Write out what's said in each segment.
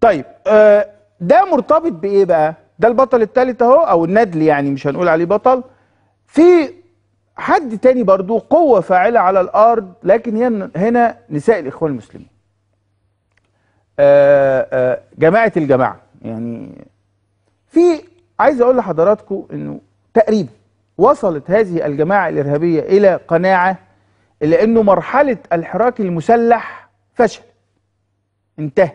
طيب آه، ده مرتبط بايه بقى ده البطل الثالث اهو او الندل يعني مش هنقول عليه بطل في حد تاني برضو قوة فاعلة على الأرض لكن هنا نساء الإخوان المسلمين آه، آه، جماعة الجماعة يعني في عايز أقول لحضراتكم أنه تقريبا وصلت هذه الجماعة الإرهابية إلى قناعة الى أنه مرحلة الحراك المسلح فشل انتهى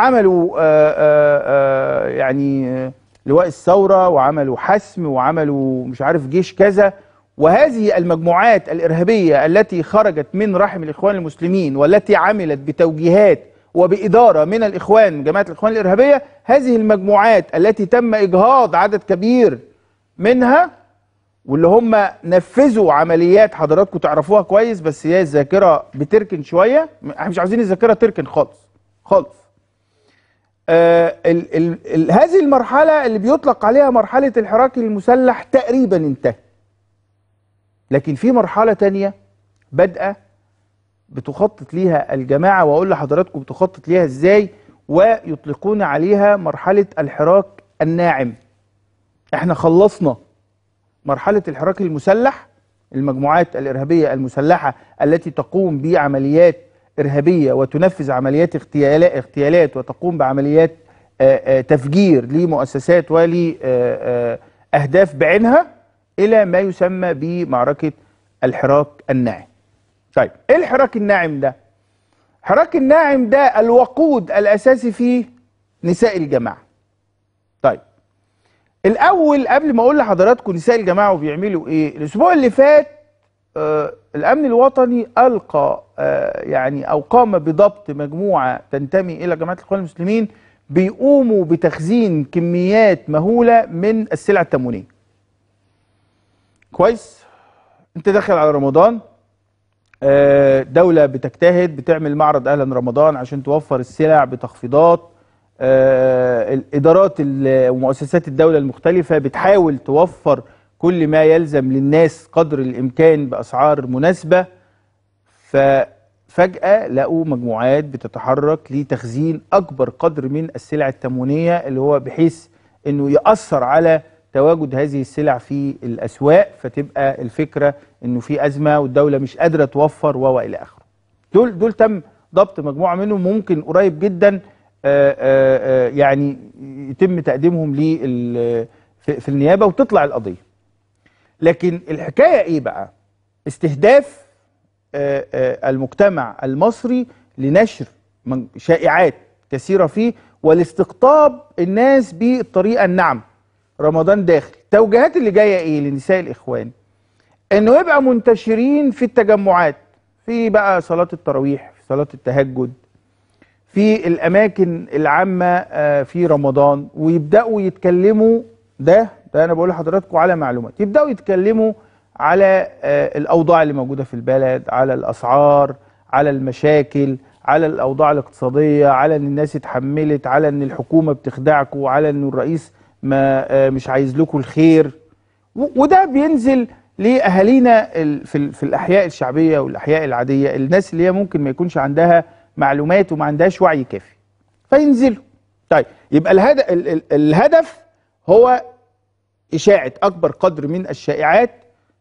عملوا آآ آه، آآ آه، آه، يعني لواء الثورة وعملوا حسم وعملوا مش عارف جيش كذا وهذه المجموعات الإرهابية التي خرجت من رحم الإخوان المسلمين والتي عملت بتوجيهات وبإدارة من الإخوان جماعة الإخوان الإرهابية هذه المجموعات التي تم إجهاض عدد كبير منها واللي هم نفذوا عمليات حضراتكم تعرفوها كويس بس هي الذاكرة بتركن شوية احنا مش عاوزين الذاكرة تركن خالص خالص الـ آه، الـ الـ هذه المرحلة اللي بيطلق عليها مرحلة الحراك المسلح تقريبا انتهت لكن في مرحلة تانية بدأ بتخطط ليها الجماعة وأقول لحضراتكم بتخطط ليها إزاي ويطلقون عليها مرحلة الحراك الناعم احنا خلصنا مرحلة الحراك المسلح المجموعات الإرهابية المسلحة التي تقوم بعمليات إرهابية وتنفذ عمليات اغتيالات وتقوم بعمليات آه، آه، تفجير لمؤسسات ولأهداف آه، بعينها إلى ما يسمى بمعركة الحراك الناعم طيب إيه الحراك الناعم ده؟ الحراك الناعم ده الوقود الأساسي فيه نساء الجماعة طيب الأول قبل ما أقول لحضراتكم نساء الجماعة وبيعملوا إيه الأسبوع اللي فات آه، الأمن الوطني ألقى آه، يعني أو قام بضبط مجموعة تنتمي إلى جماعة الإخوان المسلمين بيقوموا بتخزين كميات مهولة من السلع التموينية كويس أنت داخل على رمضان آه، دولة بتجتهد بتعمل معرض أهلا رمضان عشان توفر السلع بتخفيضات الإدارات ومؤسسات الدولة المختلفة بتحاول توفر كل ما يلزم للناس قدر الإمكان بأسعار مناسبة ففجأة لقوا مجموعات بتتحرك لتخزين أكبر قدر من السلع التموينية اللي هو بحيث أنه يأثر على تواجد هذه السلع في الأسواق فتبقى الفكرة أنه في أزمة والدولة مش قادرة توفر الى آخره دول, دول تم ضبط مجموعة منهم ممكن قريب جدا آآ آه، آآ آه، آه، يعني يتم تقديمهم في, في النيابة وتطلع القضية لكن الحكايه ايه بقى؟ استهداف آه، آه، المجتمع المصري لنشر شائعات كثيره فيه والاستقطاب الناس بالطريقه النعم رمضان داخل التوجيهات اللي جايه ايه لنساء الاخوان انه يبقى منتشرين في التجمعات في بقى صلاه التراويح في صلاه التهجد في الاماكن العامه آه، في رمضان ويبداوا يتكلموا ده ده انا بقول لحضراتكم على معلومات يبداوا يتكلموا على آه، الاوضاع اللي موجوده في البلد على الاسعار على المشاكل على الاوضاع الاقتصاديه على ان الناس اتحملت على ان الحكومه بتخدعكم على ان الرئيس ما آه، مش عايز لكم الخير وده بينزل لاهالينا في في الاحياء الشعبيه والاحياء العاديه الناس اللي هي ممكن ما يكونش عندها معلومات وما عندهاش وعي كافي فينزلوا طيب يبقى الهدف الهدف هو إشاعة أكبر قدر من الشائعات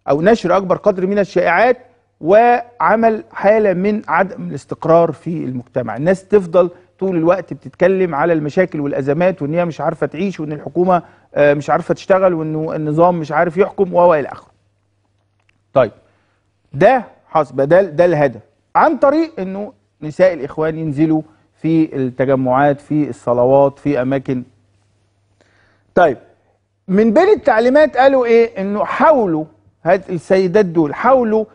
أو نشر أكبر قدر من الشائعات وعمل حالة من عدم الاستقرار في المجتمع الناس تفضل طول الوقت بتتكلم على المشاكل والأزمات وإن هي مش عارفة تعيش وإن الحكومة آه، مش عارفة تشتغل وإنه النظام مش عارف يحكم وهو إلى آخره طيب ده حسب ده, ده الهدف عن طريق إنه نساء الإخوان ينزلوا في التجمعات في الصلوات في أماكن طيب من بين التعليمات قالوا ايه انه حاولوا هات السيدات دول حاولوا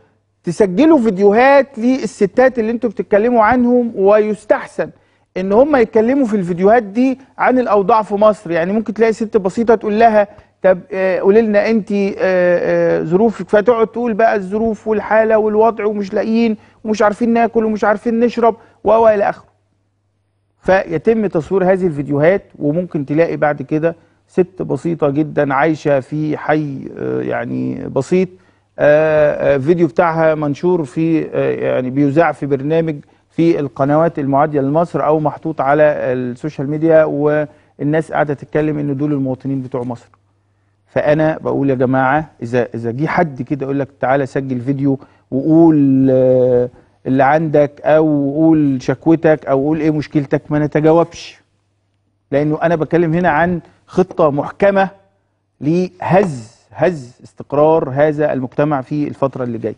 تسجلوا فيديوهات للستات اللي انتوا بتتكلموا عنهم ويستحسن ان هم يتكلموا في الفيديوهات دي عن الاوضاع في مصر يعني ممكن تلاقي ست بسيطه تقول لها طب آه، قولي لنا انت آه، آه، ظروفك فتقعد تقول بقى الظروف والحاله والوضع ومش لاقيين ومش عارفين ناكل ومش عارفين نشرب و الى اخره فيتم تصوير هذه الفيديوهات وممكن تلاقي بعد كده ست بسيطة جدا عايشة في حي آه، يعني بسيط آه، آه، فيديو بتاعها منشور في يعني بيذاع في برنامج في القنوات المعادية لمصر أو محطوط على السوشيال ميديا والناس قاعدة تتكلم إن دول المواطنين بتوع مصر فأنا بقول يا جماعة إذا إذا جه حد كده يقول لك تعالى سجل فيديو وقول اللي عندك أو قول شكوتك أو قول إيه مشكلتك ما نتجاوبش لأنه أنا بتكلم هنا عن خطة محكمة لهز هز استقرار هذا المجتمع في الفترة اللي جاية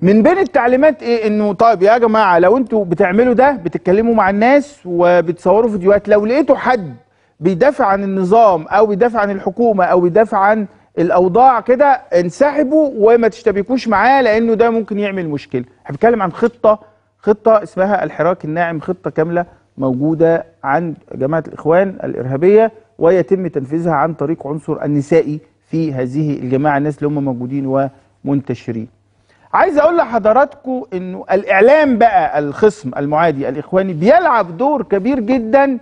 من بين التعليمات ايه انه طيب يا جماعة لو انتوا بتعملوا ده بتتكلموا مع الناس وبتصوروا فيديوهات لو لقيتوا حد بيدافع عن النظام او بيدافع عن الحكومة او بيدافع عن الاوضاع كده انسحبوا وما تشتبكوش معاه لانه ده ممكن يعمل مشكله احنا عن خطه خطه اسمها الحراك الناعم خطه كامله موجوده عند جماعه الاخوان الارهابيه ويتم تنفيذها عن طريق عنصر النسائي في هذه الجماعة الناس اللي هم موجودين ومنتشرين عايز اقول لحضراتكم انه الاعلام بقى الخصم المعادي الاخواني بيلعب دور كبير جدا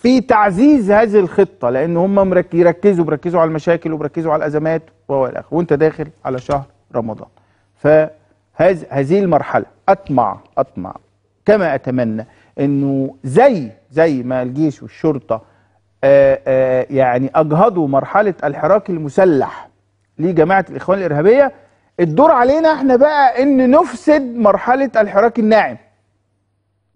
في تعزيز هذه الخطه لان هم يركزوا بيركزوا على المشاكل وبيركزوا على الازمات اخره وانت داخل على شهر رمضان فهذه هذه المرحله اطمع اطمع كما اتمنى انه زي زي ما الجيش والشرطه آه، آه، يعني اجهضوا مرحله الحراك المسلح لجماعه الاخوان الارهابيه الدور علينا احنا بقى ان نفسد مرحله الحراك الناعم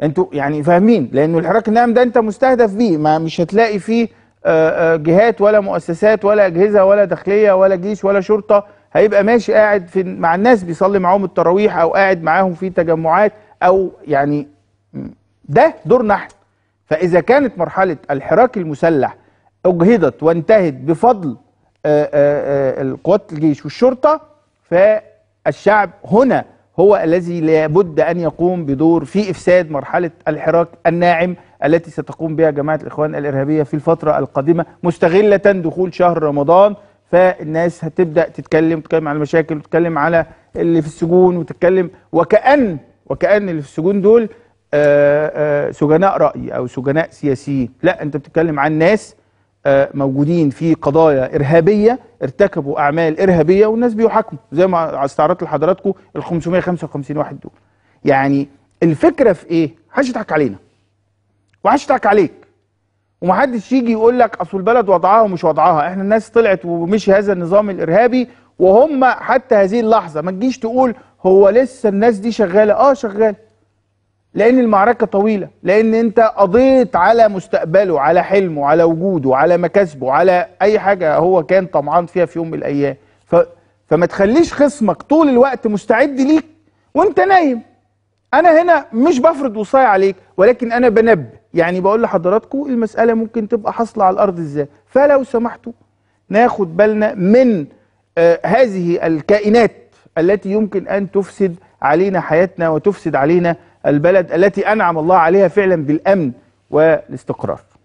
انتوا يعني فاهمين لانه الحراك الناعم ده انت مستهدف بيه ما مش هتلاقي فيه آه، جهات ولا مؤسسات ولا اجهزه ولا داخليه ولا جيش ولا شرطه هيبقى ماشي قاعد في مع الناس بيصلي معاهم التراويح او قاعد معاهم في تجمعات او يعني ده دورنا احنا فإذا كانت مرحلة الحراك المسلح أجهدت وانتهت بفضل آه، آه، آه، القوات الجيش والشرطة فالشعب هنا هو الذي لابد أن يقوم بدور في إفساد مرحلة الحراك الناعم التي ستقوم بها جماعة الإخوان الإرهابية في الفترة القادمة مستغلة دخول شهر رمضان فالناس هتبدأ تتكلم تتكلم على المشاكل وتتكلم على اللي في السجون وتتكلم وكأن وكأن اللي في السجون دول آه، آه، سجناء رأي أو سجناء سياسيين لا أنت بتتكلم عن ناس آه، موجودين في قضايا إرهابية ارتكبوا أعمال إرهابية والناس بيحاكموا زي ما استعرضت لحضراتكم ال 555 واحد دول يعني الفكرة في إيه؟ محدش يضحك علينا ومحدش يضحك عليك ومحدش يجي يقول لك أصل البلد وضعها ومش وضعها إحنا الناس طلعت ومشي هذا النظام الإرهابي وهم حتى هذه اللحظة ما تجيش تقول هو لسه الناس دي شغالة آه شغالة لان المعركه طويله لان انت قضيت على مستقبله على حلمه على وجوده على مكاسبه على اي حاجه هو كان طمعان فيها في يوم من الايام ف... فما تخليش خصمك طول الوقت مستعد ليك وانت نايم انا هنا مش بفرض وصايه عليك ولكن انا بنب يعني بقول لحضراتكم المساله ممكن تبقى حاصله على الارض ازاي فلو سمحتوا ناخد بالنا من آه هذه الكائنات التي يمكن ان تفسد علينا حياتنا وتفسد علينا البلد التي أنعم الله عليها فعلا بالأمن والاستقرار